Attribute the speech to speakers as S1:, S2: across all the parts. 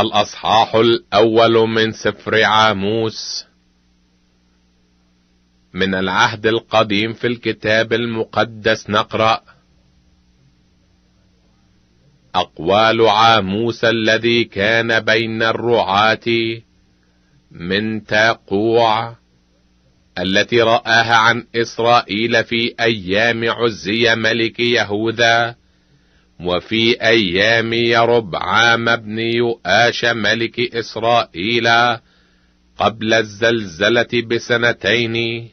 S1: الأصحاح الأول من سفر عاموس من العهد القديم في الكتاب المقدس نقرأ أقوال عاموس الذي كان بين الرعاة من تاقوع التي رآها عن إسرائيل في أيام عزي ملك يهوذا وفي أيام يرب عام ابن يؤاش ملك إسرائيل قبل الزلزلة بسنتين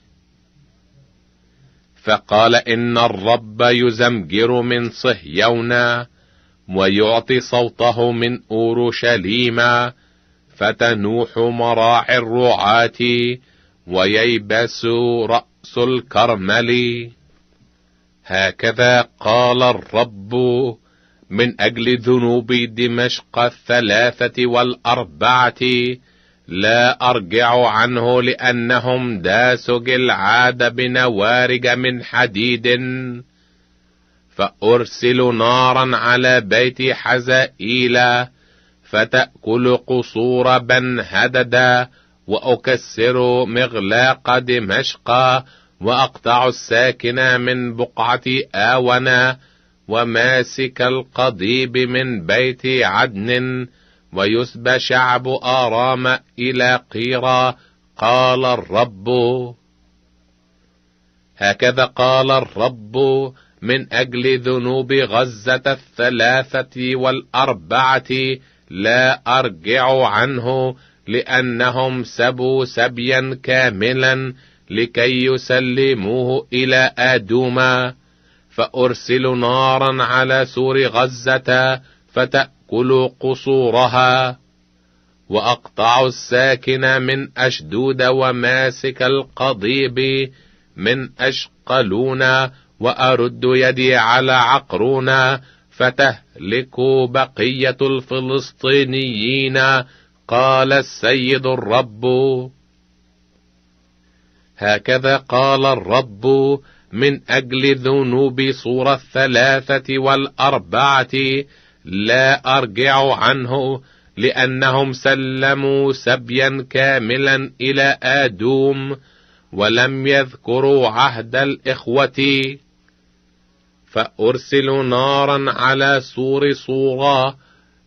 S1: فقال إن الرب يزمجر من صهيون ويعطي صوته من أورشليم فتنوح مراعي الرعاة وييبس رأس الكرمل هكذا قال الرب من أجل ذنوب دمشق الثلاثة والأربعة لا أرجع عنه لأنهم داسج العاد بنوارج من حديد فأرسل نارا على بيت حزائيل فتأكل قصور بن هددا وأكسر مغلاق دمشق وأقطع الساكن من بقعة آونا وماسك القضيب من بيت عدن ويسب شعب آرام إلى قيرا قال الرب هكذا قال الرب من أجل ذنوب غزة الثلاثة والأربعة لا أرجع عنه لأنهم سبوا سبيا كاملا لكي يسلموه إلى آدوما فأرسل نارا على سور غزة فتأكل قصورها واقطع الساكن من أشدود وماسك القضيب من أشقلون وأرد يدي على عقرون فتهلك بقية الفلسطينيين قال السيد الرب هكذا قال الرب من أجل ذنوب صورة الثلاثة والأربعة لا أرجع عنه لأنهم سلموا سبيا كاملا إلى آدوم ولم يذكروا عهد الإخوة فأرسل نارا على سور صورة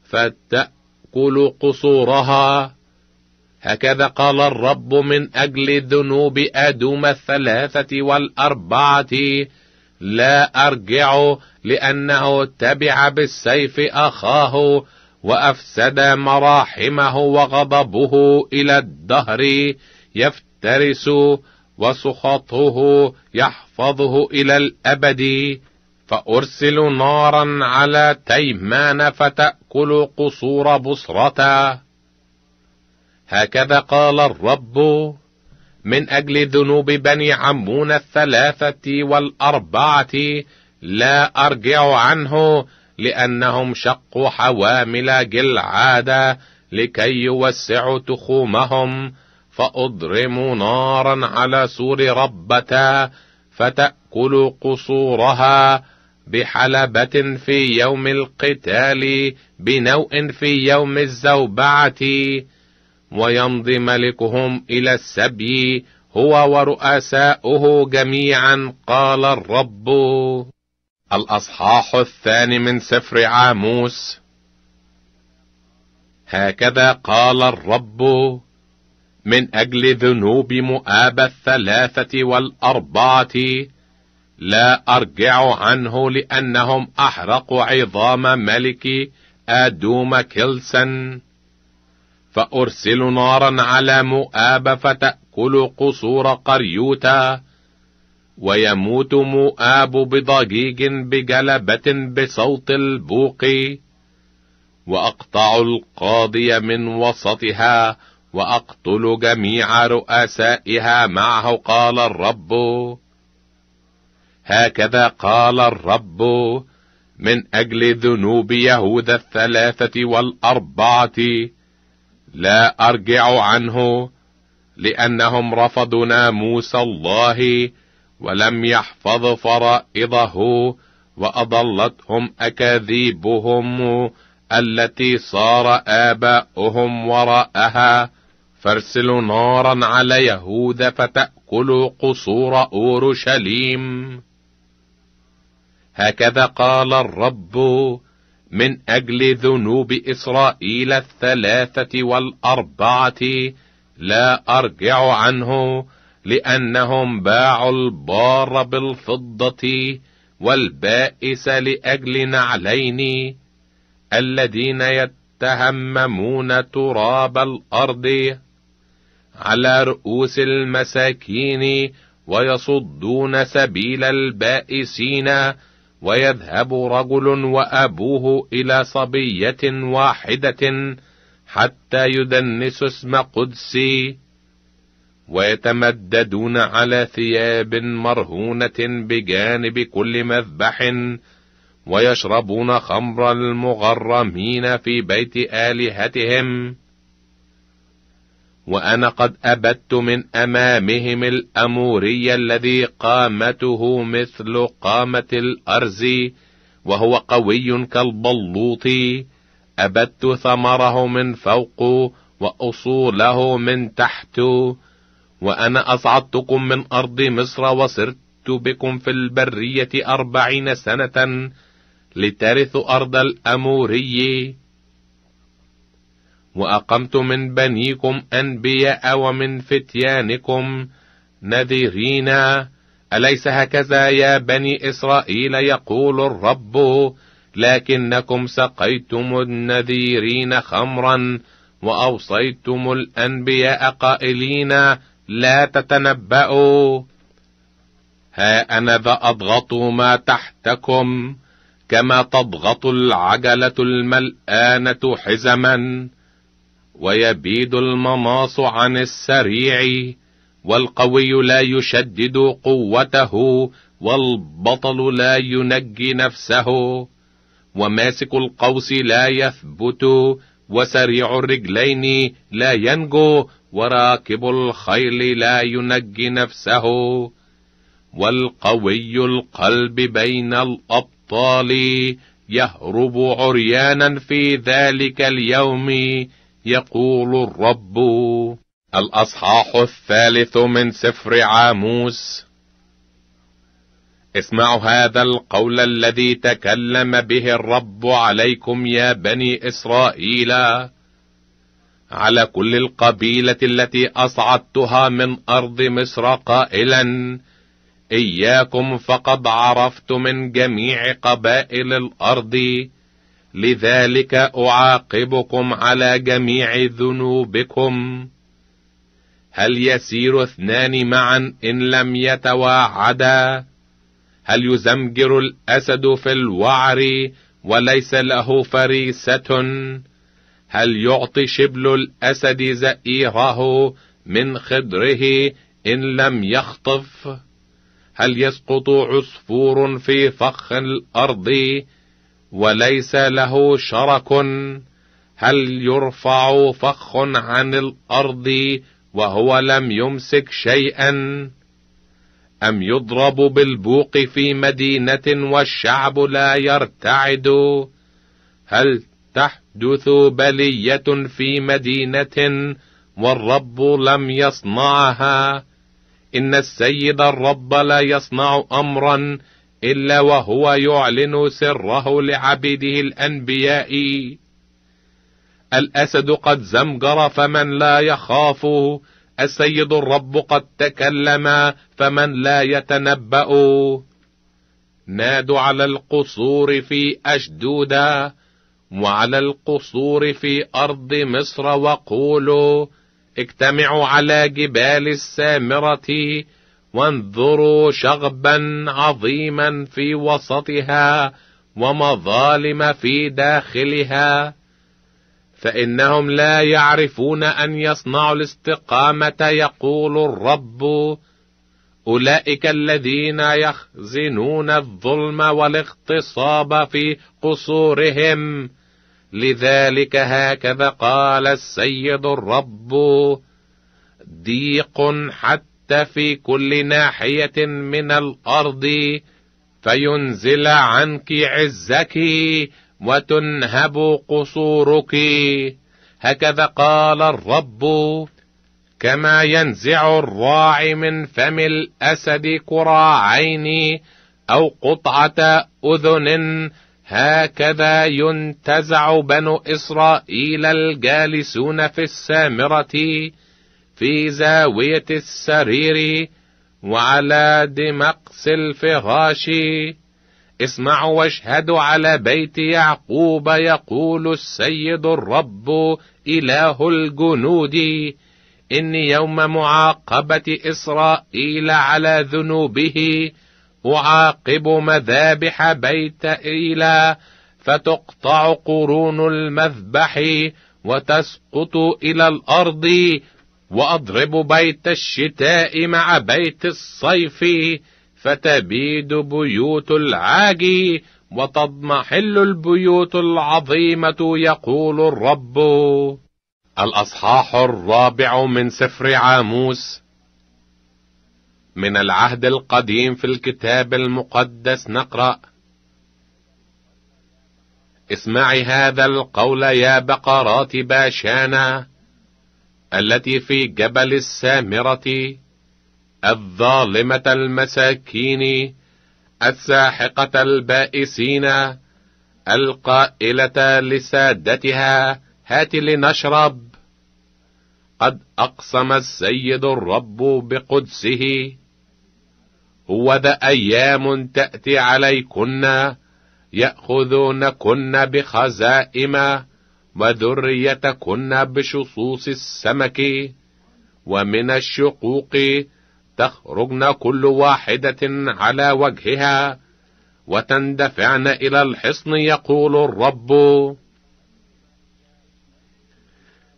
S1: فتأكل قصورها هكذا قال الرب من أجل ذنوب أدوم الثلاثة والأربعة لا أرجع لأنه تبع بالسيف أخاه وأفسد مراحمه وغضبه إلى الدهر يفترس وسخطه يحفظه إلى الأبد فأرسل نارا على تيمان فتأكل قصور بصرته هكذا قال الرب من أجل ذنوب بني عمون الثلاثة والأربعة لا أرجع عنه لأنهم شقوا حوامل جلعاد لكي يوسعوا تخومهم فأضرموا نارا على سور ربة فتأكل قصورها بحلبة في يوم القتال بنوء في يوم الزوبعة ويمضي ملكهم إلى السبي هو ورؤساؤه جميعا قال الرب الأصحاح الثاني من سفر عاموس هكذا قال الرب من أجل ذنوب مؤاب الثلاثة والأربعة لا أرجع عنه لأنهم أحرقوا عظام ملك أدوم كيلسن فأرسل نارا على مؤاب فتأكل قصور قريوتا ويموت مؤاب بضجيج بجلبة بصوت البوق وأقطع القاضي من وسطها وأقتل جميع رؤسائها معه قال الرب هكذا قال الرب من أجل ذنوب يهوذا الثلاثة والأربعة لا ارجع عنه لانهم رفضوا ناموس الله ولم يحفظ فرائضه واضلتهم اكاذيبهم التي صار اباؤهم وراءها فارسلوا نارا على يهود فتاكل قصور اورشليم هكذا قال الرب من اجل ذنوب اسرائيل الثلاثه والاربعه لا ارجع عنه لانهم باعوا البار بالفضه والبائس لاجل نعلين الذين يتهممون تراب الارض على رؤوس المساكين ويصدون سبيل البائسين ويذهب رجل وابوه الى صبيه واحده حتى يدنس اسم قدسي ويتمددون على ثياب مرهونه بجانب كل مذبح ويشربون خمر المغرمين في بيت الهتهم وانا قد ابدت من امامهم الاموري الذي قامته مثل قامه الارز وهو قوي كالبلوط ابدت ثمره من فوق واصوله من تحت وانا اصعدتكم من ارض مصر وصرت بكم في البريه اربعين سنه لترثوا ارض الاموري وأقمت من بنيكم أنبياء ومن فتيانكم نذيرين أليس هكذا يا بني إسرائيل يقول الرب لكنكم سقيتم النذيرين خمرا وأوصيتم الأنبياء قائلين لا تتنبأوا ها أنا ذا أضغط ما تحتكم كما تضغط العجلة الملآنة حزما ويبيد المماص عن السريع والقوي لا يشدد قوته والبطل لا ينجي نفسه وماسك القوس لا يثبت وسريع الرجلين لا ينجو وراكب الخيل لا ينجي نفسه والقوي القلب بين الابطال يهرب عريانا في ذلك اليوم يقول الرب الأصحاح الثالث من سفر عاموس اسمعوا هذا القول الذي تكلم به الرب عليكم يا بني إسرائيل على كل القبيلة التي أصعدتها من أرض مصر قائلا إياكم فقد عرفت من جميع قبائل الأرض لذلك أعاقبكم على جميع ذنوبكم هل يسير اثنان معا إن لم يتواعدا هل يزمجر الأسد في الوعر وليس له فريسة هل يعطي شبل الأسد زئيره من خضره إن لم يخطف هل يسقط عصفور في فخ الأرض وليس له شرك هل يرفع فخ عن الارض وهو لم يمسك شيئا ام يضرب بالبوق في مدينه والشعب لا يرتعد هل تحدث بليه في مدينه والرب لم يصنعها ان السيد الرب لا يصنع امرا الا وهو يعلن سره لعبيده الانبياء الاسد قد زمجر فمن لا يخافه السيد الرب قد تكلم فمن لا يتنبأ نادوا على القصور في أشدود وعلى القصور في أرض مصر وقولوا اجتمعوا على جبال السامرة وانظروا شغبا عظيما في وسطها ومظالم في داخلها فانهم لا يعرفون ان يصنعوا الاستقامه يقول الرب اولئك الذين يخزنون الظلم والاغتصاب في قصورهم لذلك هكذا قال السيد الرب ضيق حتى في كل ناحية من الأرض فينزل عنك عزك وتنهب قصورك هكذا قال الرب كما ينزع الراعي من فم الأسد كراعين أو قطعة أذن هكذا ينتزع بنو إسرائيل الجالسون في السامرة في زاوية السرير وعلى دمقس الفراش اسمعوا واشهدوا على بيت يعقوب يقول السيد الرب إله الجنود إن يوم معاقبة إسرائيل على ذنوبه أعاقب مذابح بيت إيلا فتقطع قرون المذبح وتسقط إلى الأرض واضرب بيت الشتاء مع بيت الصيف فتبيد بيوت العاجي وتضمحل البيوت العظيمه يقول الرب الاصحاح الرابع من سفر عاموس من العهد القديم في الكتاب المقدس نقرا اسمعي هذا القول يا بقرات باشانا التي في جبل السامرة الظالمة المساكين الساحقة البائسين القائلة لسادتها هات لنشرب قد أقسم السيد الرب بقدسه هو ذا أيام تأتي عليكن يأخذونكن بخزائم وذريتكن بشصوص السمك ومن الشقوق تخرجن كل واحدة على وجهها وتندفعن إلى الحصن يقول الرب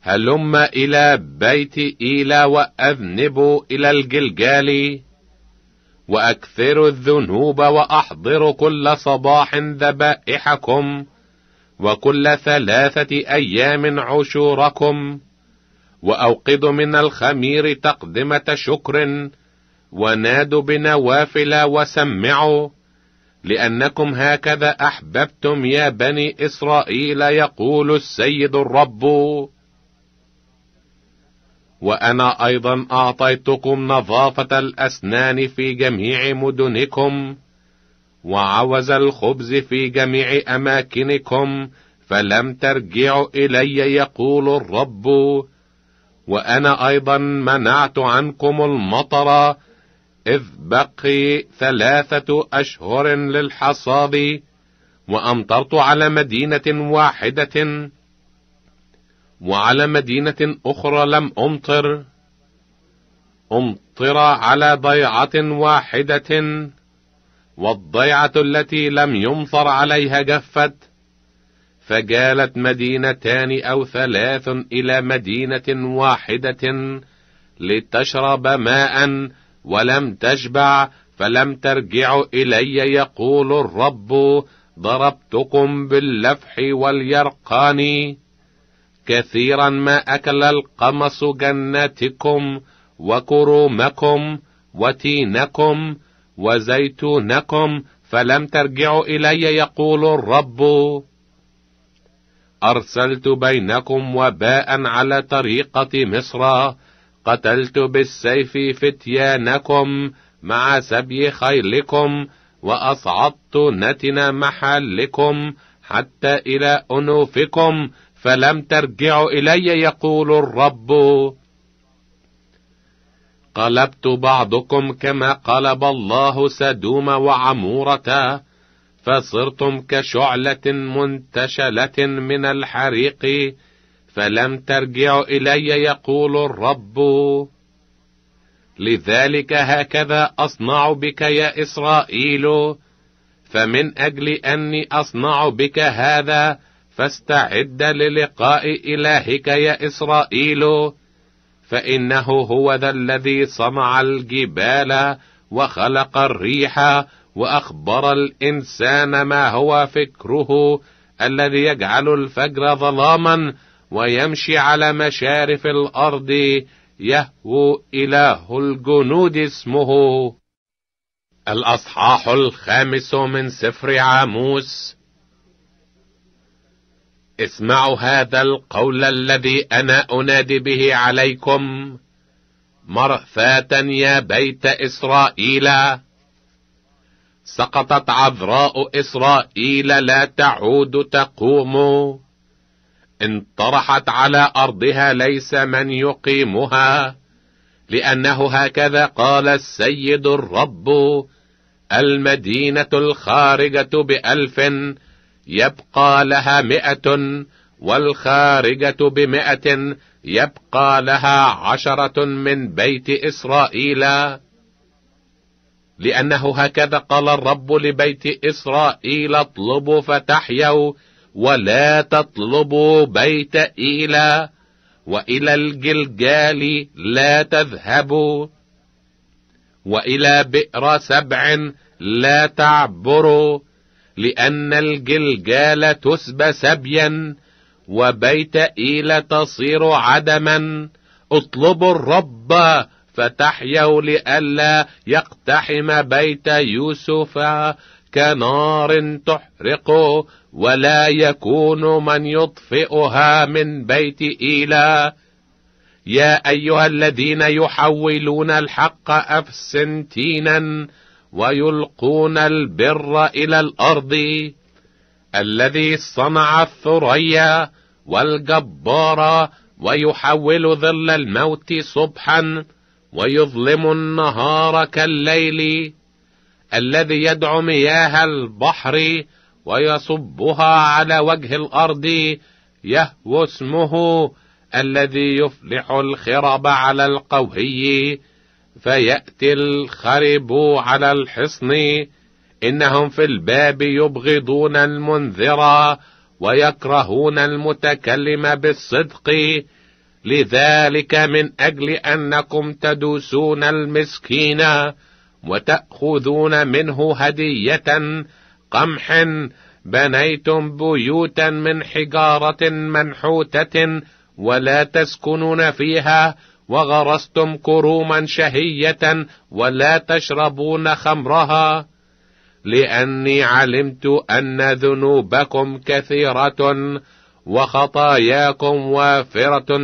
S1: هلم إلى بيت إيلا وأذنبوا إلى الجلجال وأكثروا الذنوب وأحضروا كل صباح ذبائحكم وكل ثلاثة أيام عشوركم وأوقد من الخمير تقدمة شكر ونادوا بنوافل وسمعوا لأنكم هكذا أحببتم يا بني إسرائيل يقول السيد الرب وأنا أيضا أعطيتكم نظافة الأسنان في جميع مدنكم وعوز الخبز في جميع أماكنكم فلم ترجعوا إلي يقول الرب وأنا أيضا منعت عنكم المطر إذ بقي ثلاثة أشهر للحصاد وأمطرت على مدينة واحدة وعلى مدينة أخرى لم أمطر أمطر على ضيعة واحدة والضيعة التي لم يمطر عليها جفت فجالت مدينتان أو ثلاث إلى مدينة واحدة لتشرب ماء ولم تشبع فلم ترجع إلي يقول الرب ضربتكم باللفح واليرقان كثيرا ما أكل القمص جناتكم وكرومكم وتينكم وزيتونكم فلم ترجعوا الي يقول الرب ارسلت بينكم وباء على طريقه مصر قتلت بالسيف فتيانكم مع سبي خيلكم واصعدت نتن محلكم حتى الى انوفكم فلم ترجعوا الي يقول الرب قلبت بعضكم كما قلب الله سدوم وعمورة فصرتم كشعلة منتشلة من الحريق فلم ترجعوا إلي يقول الرب لذلك هكذا أصنع بك يا إسرائيل فمن أجل أني أصنع بك هذا فاستعد للقاء إلهك يا إسرائيل فانه هو ذا الذي صنع الجبال وخلق الريح واخبر الانسان ما هو فكره الذي يجعل الفجر ظلاما ويمشي على مشارف الارض يهو اله الجنود اسمه الاصحاح الخامس من سفر عاموس اسمعوا هذا القول الذي أنا أنادي به عليكم مرفاة يا بيت إسرائيل سقطت عذراء إسرائيل لا تعود تقوم انطرحت على أرضها ليس من يقيمها لأنه هكذا قال السيد الرب المدينة الخارجة بألف يبقى لها مئة والخارجة بمئة يبقى لها عشرة من بيت إسرائيل لأنه هكذا قال الرب لبيت إسرائيل اطلبوا فتحيوا ولا تطلبوا بيت إيلا وإلى الجلجال لا تذهبوا وإلى بئر سبع لا تعبروا لأن الجلجال تسبى سبيا وبيت إيل تصير عدما اطلبوا الرب فتحيوا لئلا يقتحم بيت يوسف كنار تحرق ولا يكون من يطفئها من بيت إيلا يا أيها الذين يحولون الحق أفسنتينا ويلقون البر إلى الأرض الذي صنع الثريا والجبار ويحول ظل الموت صبحا ويظلم النهار كالليل الذي يدعو مياه البحر ويصبها على وجه الأرض يهو اسمه الذي يفلح الخرب على القوي فيأتي الخرب على الحصن إنهم في الباب يبغضون المنذر ويكرهون المتكلم بالصدق لذلك من أجل أنكم تدوسون المسكين وتأخذون منه هدية قمح بنيتم بيوتا من حجارة منحوتة ولا تسكنون فيها وغرستم كروما شهية ولا تشربون خمرها لأني علمت أن ذنوبكم كثيرة وخطاياكم وافرة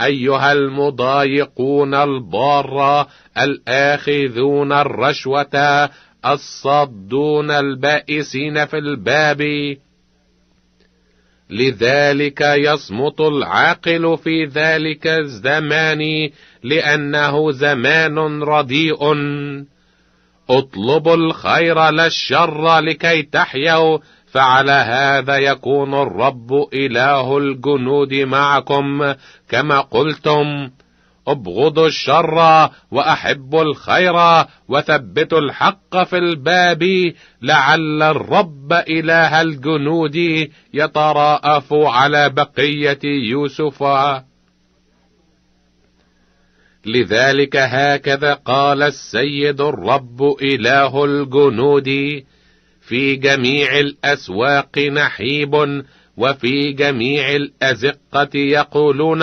S1: أيها المضايقون الضار الآخذون الرشوة الصادون البائسين في الباب لذلك يصمت العاقل في ذلك الزمان لانه زمان رديء اطلبوا الخير لا الشر لكي تحيوا فعلى هذا يكون الرب اله الجنود معكم كما قلتم ابغضوا الشر واحبوا الخير وثبتوا الحق في الباب لعل الرب اله الجنود يتراءف على بقيه يوسف لذلك هكذا قال السيد الرب اله الجنود في جميع الاسواق نحيب وفي جميع الأزقة يقولون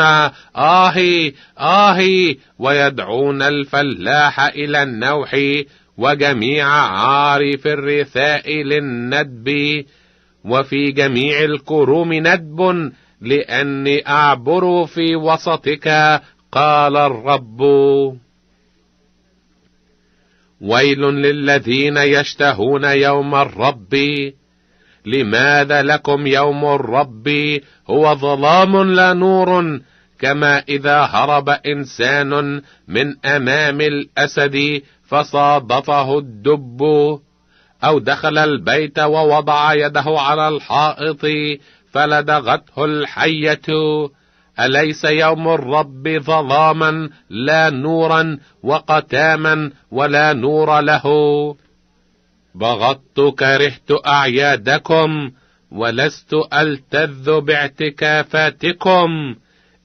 S1: آهي آهي ويدعون الفلاح إلى النوح وجميع عارف الرثاء للندب وفي جميع الكروم ندب لأني أعبر في وسطك قال الرب ويل للذين يشتهون يوم الرب لماذا لكم يوم الرب هو ظلام لا نور كما إذا هرب إنسان من أمام الأسد فصادفه الدب أو دخل البيت ووضع يده على الحائط فلدغته الحية أليس يوم الرب ظلاما لا نورا وقتاما ولا نور له بغضت كرهت أعيادكم ولست ألتذ باعتكافاتكم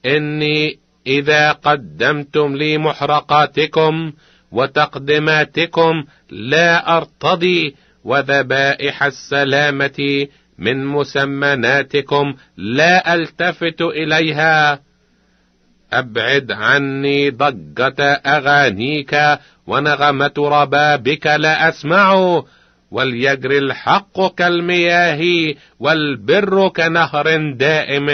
S1: إني إذا قدمتم لي محرقاتكم وتقدماتكم لا أرتضي وذبائح السلامة من مسمناتكم لا ألتفت إليها أبعد عني ضجة أغانيك ونغمة ربابك لا أسمع وليجري الحق كالمياه والبر كنهر دائم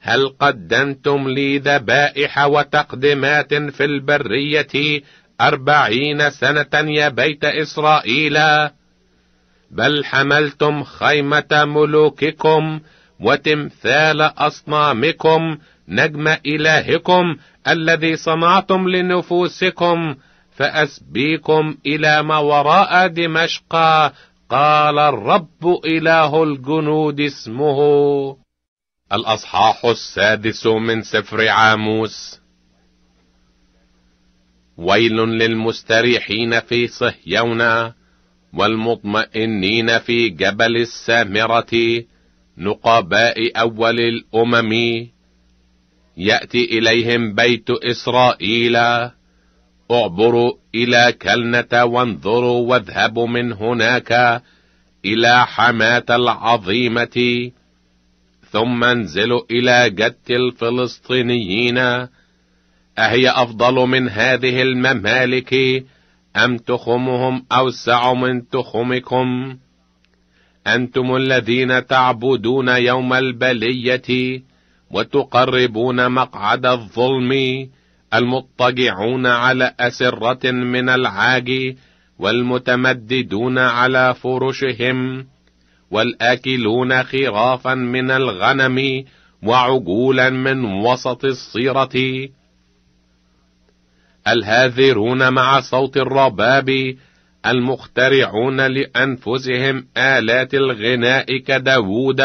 S1: هل قدمتم لي ذبائح وتقدمات في البرية أربعين سنة يا بيت إسرائيل بل حملتم خيمة ملوككم وتمثال أصنامكم نجم إلهكم الذي صنعتم لنفوسكم فأسبيكم إلى ما وراء دمشق قال الرب إله الجنود اسمه الأصحاح السادس من سفر عاموس ويل للمستريحين في صهيون والمطمئنين في جبل السامرة نقباء أول الأمم يأتي إليهم بيت إسرائيل اعبروا إلى كلنة وانظروا واذهبوا من هناك إلى حماة العظيمة ثم انزلوا إلى جت الفلسطينيين أهي أفضل من هذه الممالك أم تخمهم أوسع من تخمكم أنتم الذين تعبدون يوم البلية وتقربون مقعد الظلم المضطجعون على أسرة من العاج والمتمددون على فرشهم والآكلون خرافا من الغنم وعجولا من وسط الصيرة الهاذرون مع صوت الرباب المخترعون لأنفسهم آلات الغناء كداوود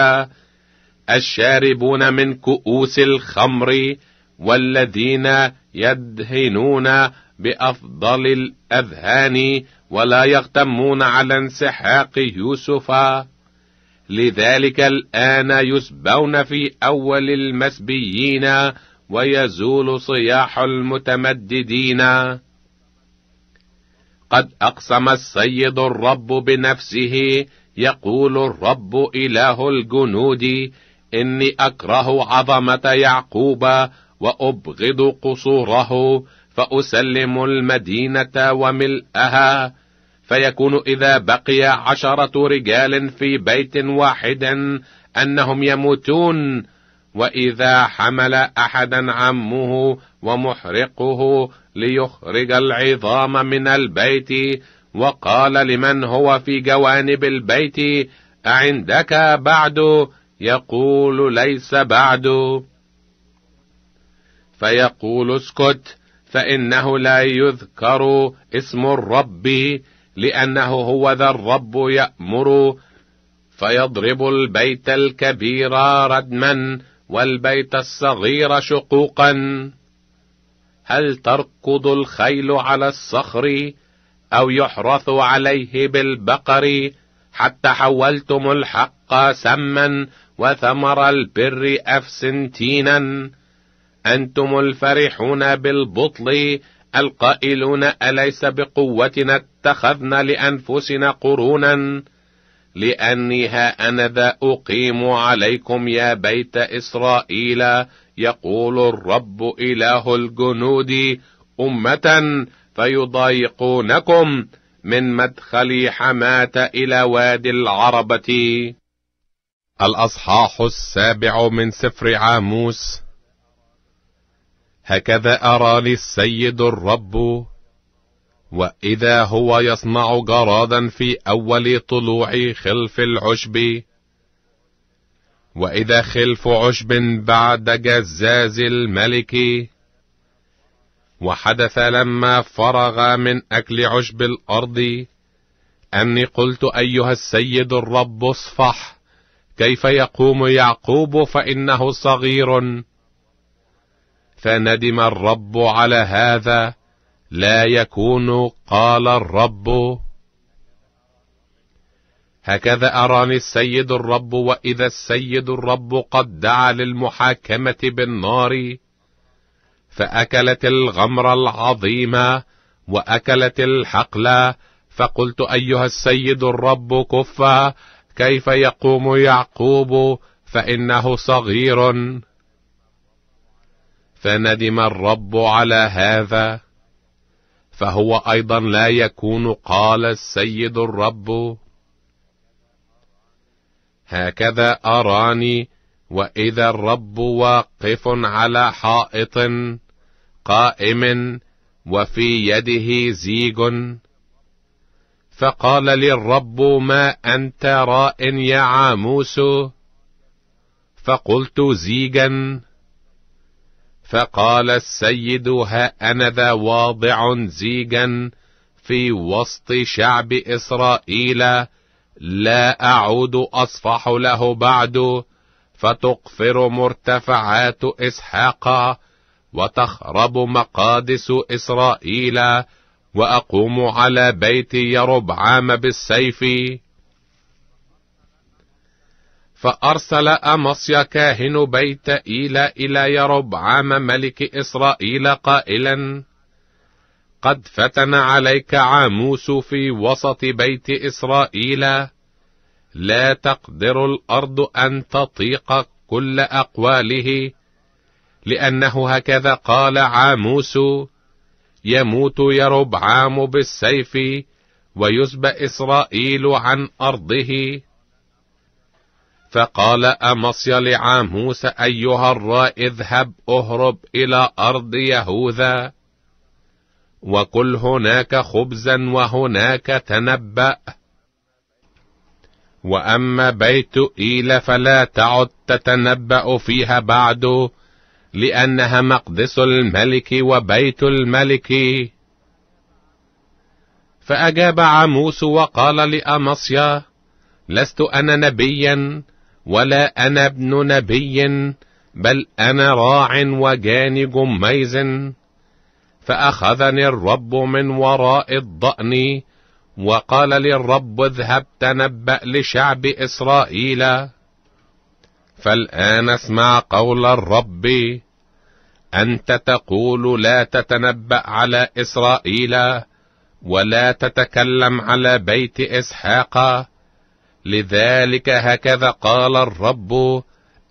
S1: الشاربون من كؤوس الخمر والذين يدهنون بأفضل الأذهان ولا يغتمون على انسحاق يوسف لذلك الآن يسبون في أول المسبيين ويزول صياح المتمددين قد أقسم السيد الرب بنفسه يقول الرب إله الجنود إني أكره عظمة يعقوب وأبغض قصوره فأسلم المدينة وملئها فيكون إذا بقي عشرة رجال في بيت واحد أنهم يموتون وإذا حمل أحدا عمه ومحرقه ليخرج العظام من البيت وقال لمن هو في جوانب البيت أعندك بعد يقول ليس بعد فيقول اسكت فانه لا يذكر اسم الرب لانه هو ذا الرب يامر فيضرب البيت الكبير ردما والبيت الصغير شقوقا هل تركض الخيل على الصخر او يحرث عليه بالبقر حتى حولتم الحق سما وثمر البر افسنتينا أنتم الفرحون بالبطل القائلون أليس بقوتنا اتخذنا لأنفسنا قرونا ها أنا ذا أقيم عليكم يا بيت إسرائيل يقول الرب إله الجنود أمة فيضايقونكم من مدخل حماة إلى وادي العربة الأصحاح السابع من سفر عاموس هكذا أراني السيد الرب وإذا هو يصنع جرادا في أول طلوع خلف العشب وإذا خلف عشب بعد جزاز الملك وحدث لما فرغ من أكل عشب الأرض أني قلت أيها السيد الرب اصفح كيف يقوم يعقوب فإنه صغير فندم الرب على هذا لا يكون قال الرب هكذا أراني السيد الرب وإذا السيد الرب قد دعا للمحاكمة بالنار فأكلت الغمر العظيمة وأكلت الحقلة فقلت أيها السيد الرب كفى كيف يقوم يعقوب فإنه صغير فندم الرب على هذا فهو ايضا لا يكون قال السيد الرب هكذا اراني واذا الرب واقف على حائط قائم وفي يده زيج فقال لي الرب ما انت راء يا عاموس فقلت زيجا فقال السيد ها أنا ذا واضع زيجا في وسط شعب إسرائيل لا أعود أصفح له بعد فتقفر مرتفعات إسحاق وتخرب مقادس إسرائيل وأقوم على بيت يربعام بالسيف فأرسل أمصيا كاهن بيت إيلا إلى عام ملك إسرائيل قائلا قد فتن عليك عاموس في وسط بيت إسرائيل لا تقدر الأرض أن تطيق كل أقواله لأنه هكذا قال عاموس يموت عام بالسيف ويسب إسرائيل عن أرضه فقال أمصي لعاموس أيها الراء اذهب أهرب إلى أرض يهوذا وكل هناك خبزا وهناك تنبأ وأما بيت إيل فلا تعد تتنبأ فيها بعد لأنها مقدس الملك وبيت الملك فأجاب عاموس وقال لأمصيا لست أنا نبيا ولا أنا ابن نبي بل أنا راع وجان جميز فأخذني الرب من وراء الضأن وقال للرب اذهب تنبأ لشعب إسرائيل فالآن اسمع قول الرب أنت تقول لا تتنبأ على إسرائيل ولا تتكلم على بيت إسحاق لذلك هكذا قال الرب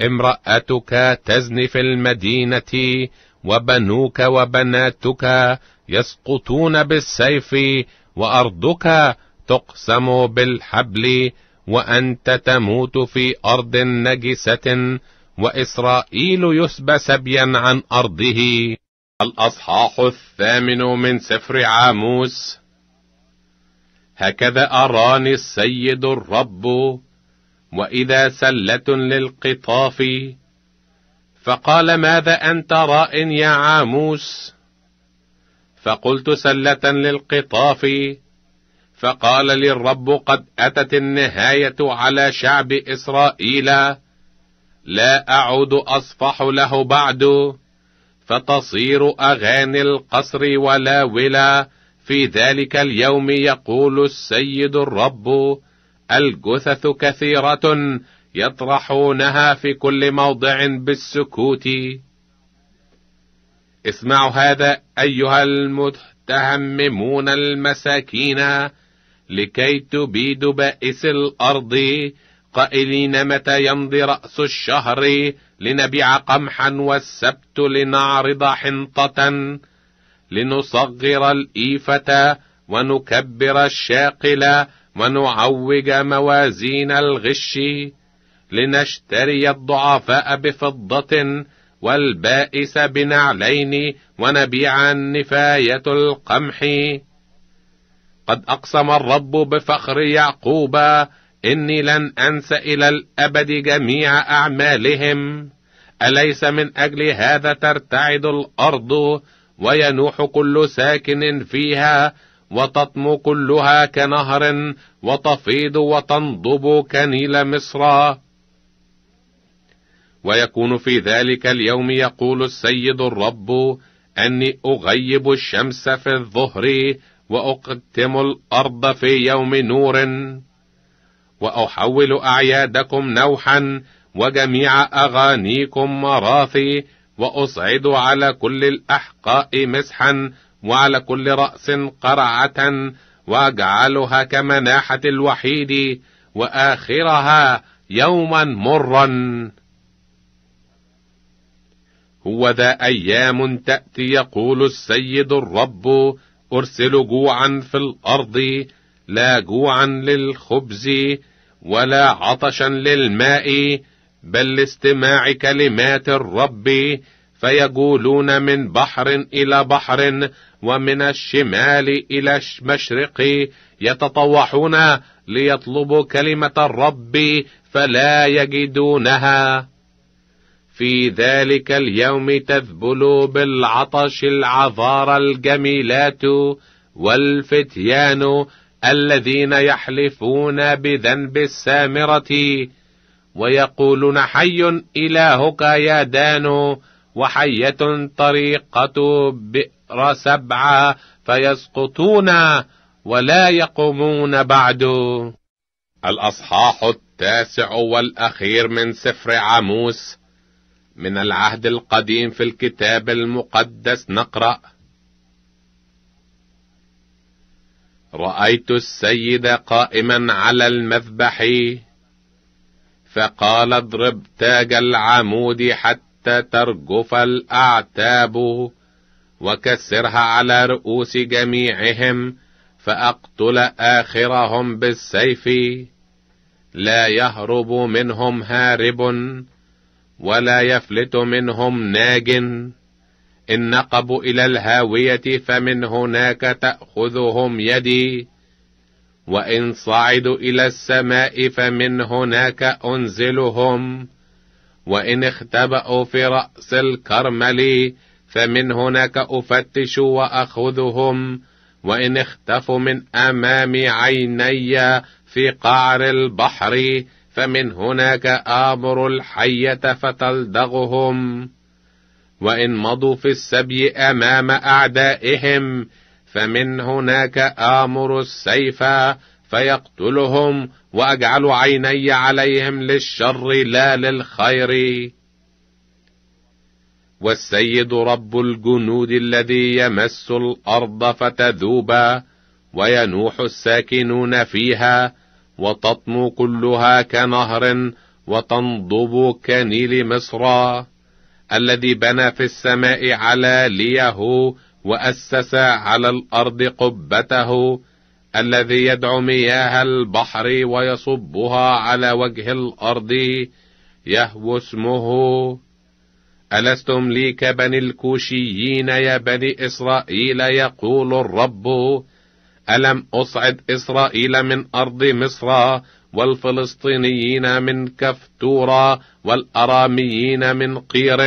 S1: امرأتك تزني في المدينة وبنوك وبناتك يسقطون بالسيف وأرضك تقسم بالحبل وأنت تموت في أرض نجسة وإسرائيل يسبى سبيا عن أرضه الأصحاح الثامن من سفر عاموس هكذا أراني السيد الرب وإذا سلة للقطاف فقال ماذا أنت راء يا عاموس فقلت سلة للقطاف فقال لي الرب قد أتت النهاية على شعب إسرائيل لا أعود أصفح له بعد فتصير أغاني القصر ولا ولا في ذلك اليوم يقول السيد الرب الجثث كثيرة يطرحونها في كل موضع بالسكوت اسمعوا هذا أيها المتهممون المساكين لكي تبيد بائس الأرض قائلين متى يمضي رأس الشهر لنبيع قمحا والسبت لنعرض حنطة لنصغر الإيفة ونكبر الشاقل ونعوج موازين الغش لنشتري الضعفاء بفضة والبائس بنعلين ونبيع النفاية القمح قد أقسم الرب بفخر يعقوب إني لن أنس إلى الأبد جميع أعمالهم أليس من أجل هذا ترتعد الأرض وينوح كل ساكن فيها وتطم كلها كنهر وتفيض وتنضب كنيل مصر ويكون في ذلك اليوم يقول السيد الرب أني أغيب الشمس في الظهر وأقتم الأرض في يوم نور وأحول أعيادكم نوحا وجميع أغانيكم مراثي واصعد على كل الاحقاء مسحا وعلى كل راس قرعه واجعلها كمناحه الوحيد واخرها يوما مرا هو ذا ايام تاتي يقول السيد الرب ارسل جوعا في الارض لا جوعا للخبز ولا عطشا للماء بل لاستماع كلمات الرب فيقولون من بحر الى بحر ومن الشمال الى المشرق يتطوحون ليطلبوا كلمه الرب فلا يجدونها في ذلك اليوم تذبل بالعطش العذار الجميلات والفتيان الذين يحلفون بذنب السامره ويقولون حي إلهك يا دانو وحية طريقة بئر سبعة فيسقطون ولا يقومون بعد الأصحاح التاسع والأخير من سفر عاموس من العهد القديم في الكتاب المقدس نقرأ رأيت السيد قائما على المذبح فقال اضرب تاج العمود حتى ترجف الأعتاب وكسرها على رؤوس جميعهم فأقتل آخرهم بالسيف لا يهرب منهم هارب ولا يفلت منهم ناج إن نقبوا إلى الهاوية فمن هناك تأخذهم يدي وان صعدوا الى السماء فمن هناك انزلهم وان اختبأوا في راس الكرمل فمن هناك افتش واخذهم وان اختفوا من امام عيني في قعر البحر فمن هناك آمر الحية فتلدغهم وإن مضوا في السبي أمام أعدائهم فمن هناك آمر السيف فيقتلهم وأجعل عيني عليهم للشر لا للخير والسيد رب الجنود الذي يمس الأرض فتذوبا وينوح الساكنون فيها وتطمو كلها كنهر وتنضب كنيل مصر الذي بنى في السماء على ليه واسس على الارض قبته الذي يدعو مياه البحر ويصبها على وجه الارض يهو اسمه الستم لي كبني الكوشيين يا بني اسرائيل يقول الرب الم اصعد اسرائيل من ارض مصر والفلسطينيين من كفتورا والاراميين من قير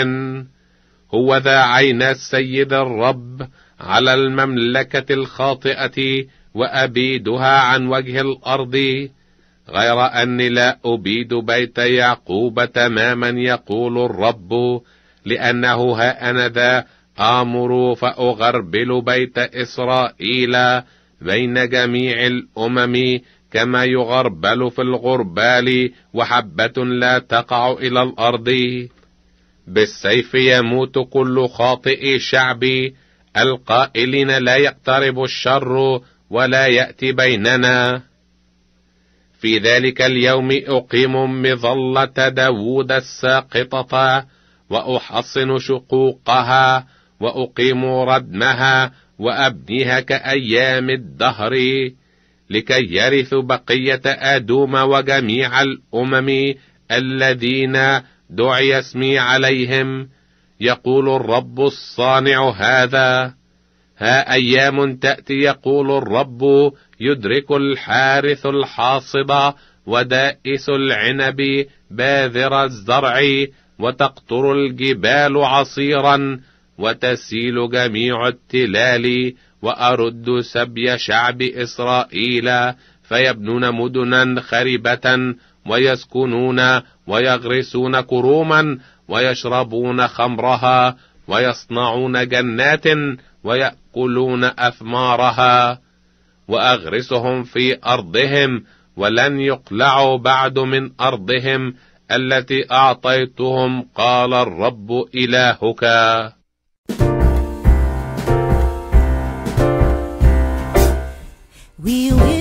S1: هو ذا عين السيد الرب على المملكة الخاطئة وأبيدها عن وجه الأرض غير أني لا أبيد بيت يعقوب تماما يقول الرب لأنه ها أنا ذا آمر فأغربل بيت إسرائيل بين جميع الأمم كما يغربل في الغربال وحبة لا تقع إلى الأرض بالسيف يموت كل خاطئ شعبي القائلين لا يقترب الشر ولا ياتي بيننا في ذلك اليوم اقيم مظله داوود الساقطه واحصن شقوقها واقيم ردمها وابنيها كايام الدهر لكي يرث بقيه ادوم وجميع الامم الذين دعي اسمي عليهم يقول الرب الصانع هذا ها ايام تاتي يقول الرب يدرك الحارث الحاصد ودائس العنب باذر الزرع وتقطر الجبال عصيرا وتسيل جميع التلال وارد سبي شعب اسرائيل فيبنون مدنا خربه ويسكنون ويغرسون كروما ويشربون خمرها ويصنعون جنات ويأكلون أثمارها وأغرسهم في أرضهم ولن يقلعوا بعد من أرضهم التي أعطيتهم قال الرب إلهك We will